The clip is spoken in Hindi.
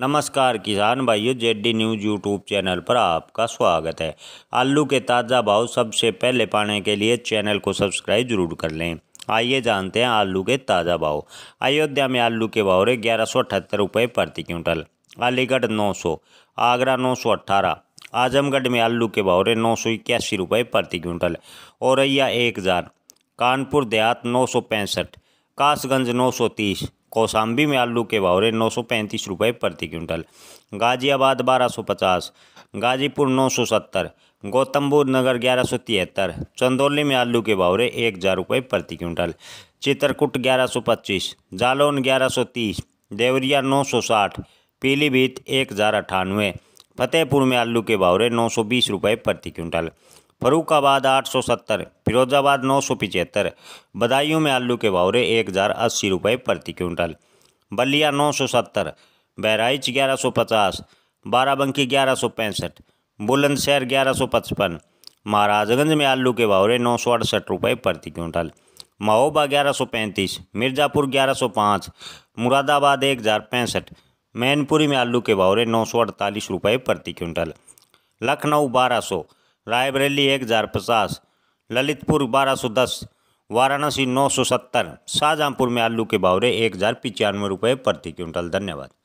नमस्कार किसान भाइयों जेडी न्यूज़ यूट्यूब चैनल पर आपका स्वागत है आलू के ताज़ा भाव सबसे पहले पाने के लिए चैनल को सब्सक्राइब जरूर कर लें आइए जानते हैं आलू के ताज़ा भाव अयोध्या में आलू के भाव रहे ग्यारह सौ अठहत्तर रुपये प्रति क्विंटल अलीगढ़ नौ सौ आगरा नौ सौ अट्ठारह आजमगढ़ में आलू के भाव रहे नौ सौ इक्यासी रुपये प्रति क्विंटल औरैया एक हज़ार कानपुर देहात नौ सौ पैंसठ कासगंज नौ सौ तीस कौशाम्बी में आलू के भाव रहे नौ सौ पैंतीस रुपये प्रति क्विंटल गाजियाबाद बारह सौ पचास गाजीपुर नौ सौ सत्तर गौतम बुद्ध नगर ग्यारह सौ तिहत्तर चंदौली में आलू के भाव रहे एक हज़ार रुपये प्रति क्विंटल चित्रकूट ग्यारह सौ पच्चीस जालौन ग्यारह सौ तीस देवरिया नौ सौ साठ पीलीभीत एक हज़ार अट्ठानवे फतेहपुर में आलू के भाव रहे नौ सौ बीस रुपये प्रति क्विंटल सौ 870 फिरोजाबाद नौ सौ पिचहत्तर बदायूं में आलू के भावरे एक हज़ार अस्सी रुपये प्रति क्विंटल बलिया नौ सौ सत्तर बहराइच ग्यारह सौ पचास बाराबंकी ग्यारह सौ पैंसठ बुलंदशहर ग्यारह सौ पचपन महाराजगंज में आलू के भावरे नौ सौ अड़सठ रुपये प्रति क्विंटल महोबा ग्यारह सौ पैंतीस मिर्ज़ापुर ग्यारह सौ पाँच मुरादाबाद एक हज़ार पैंसठ मैनपुरी में आलू के भावरे नौ सौ अड़तालीस रुपये प्रति क्विंटल लखनऊ बारह सौ रायबरेली एक हज़ार पचास ललितपुर बारह सौ दस वाराणसी नौ सौ सत्तर शाहजहाँपुर में आलू के बावरे एक हज़ार पचानवे रुपये प्रति क्विंटल धन्यवाद